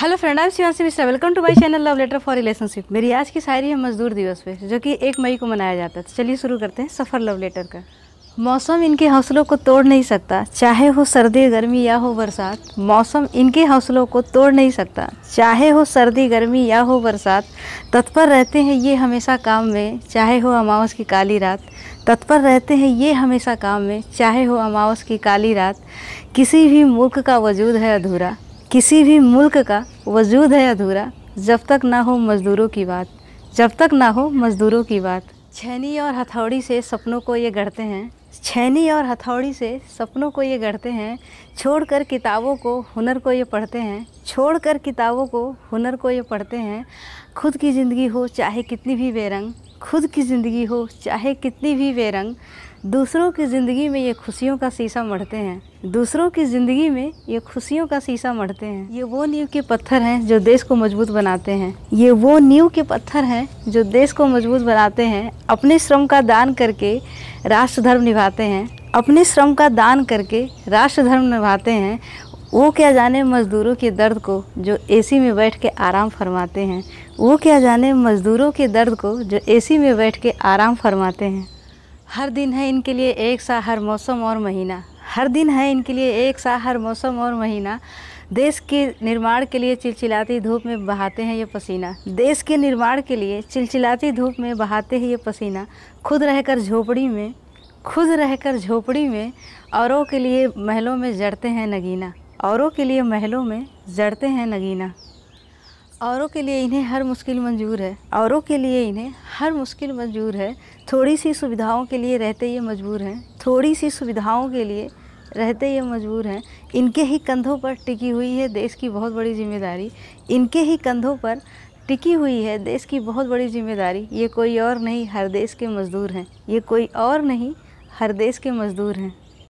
hello friend I Shivani Mishra welcome to my channel love letter for relationship मेरी आज की शायरी है मजदूर दिवस पे जो कि एक मई को मनाया जाता है तो चलिए शुरू करते हैं सफ़र लव लेटर का मौसम इनके हौसलों को तोड़ नहीं सकता चाहे हो सर्दी गर्मी या हो बरसात मौसम इनके हौसलों को तोड़ नहीं सकता चाहे हो सर्दी गर्मी या हो बरसात तत्पर रहते हैं ये हमेशा काम में चाहे हो अमावस की काली रात तत्पर रहते हैं ये हमेशा काम में चाहे हो अमावस की काली रात किसी भी मुल्क का वजूद है अधूरा किसी भी मुल्क का वजूद है अधूरा जब तक ना हो मज़दूरों की बात जब तक ना हो मज़दूरों की बात छैनी और हथौड़ी से सपनों को ये गढ़ते हैं छैनी और हथौड़ी से सपनों को ये गढ़ते हैं छोड़कर किताबों को हुनर को ये पढ़ते हैं छोड़कर किताबों को हुनर को ये पढ़ते हैं खुद की ज़िंदगी हो चाहे कितनी भी बेरंग खुद की ज़िंदगी हो चाहे कितनी भी बेरंग दूसरों की ज़िंदगी में ये खुशियों का शीशा मढ़ते हैं दूसरों की ज़िंदगी में ये खुशियों का शीशा मढ़ते हैं ये वो नींव के पत्थर हैं जो देश को मजबूत बनाते हैं ये वो नींव के पत्थर हैं जो देश को मजबूत बनाते हैं अपने श्रम का दान करके राष्ट्र धर्म निभाते हैं अपने श्रम का दान करके राष्ट्र धर्म निभाते हैं वो क्या जाने मज़दूरों के दर्द को जो एसी में बैठ के आराम फरमाते हैं वो क्या जाने मज़दूरों के दर्द को जो एसी में बैठ के आराम फरमाते हैं हर दिन है इनके लिए एक सा हर मौसम और महीना हर दिन है इनके लिए एक सा हर मौसम और महीना देश के निर्माण के लिए चिलचिलाती धूप में बहाते हैं ये पसीना देश के निर्माण के लिए चिलचिलाती धूप में बहाते हैं ये पसीना खुद रहकर झोपड़ी में खुद रहकर झोपड़ी में औरों के लिए महलों में जड़ते हैं नगीना औरों के लिए महलों में जड़ते हैं नगीना औरों के लिए इन्हें हर मुश्किल मंजूर है औरों के लिए इन्हें हर मुश्किल मजबूर है थोड़ी सी सुविधाओं के लिए रहते ये मजबूर हैं थोड़ी सी सुविधाओं के लिए रहते ये मजबूर हैं इनके ही कंधों पर टिकी हुई है देश की बहुत बड़ी जिम्मेदारी इनके ही कंधों पर टिकी हुई है देश की बहुत बड़ी जिम्मेदारी ये कोई और नहीं हर देश के मज़दूर हैं ये कोई और नहीं हर देश के मज़दूर हैं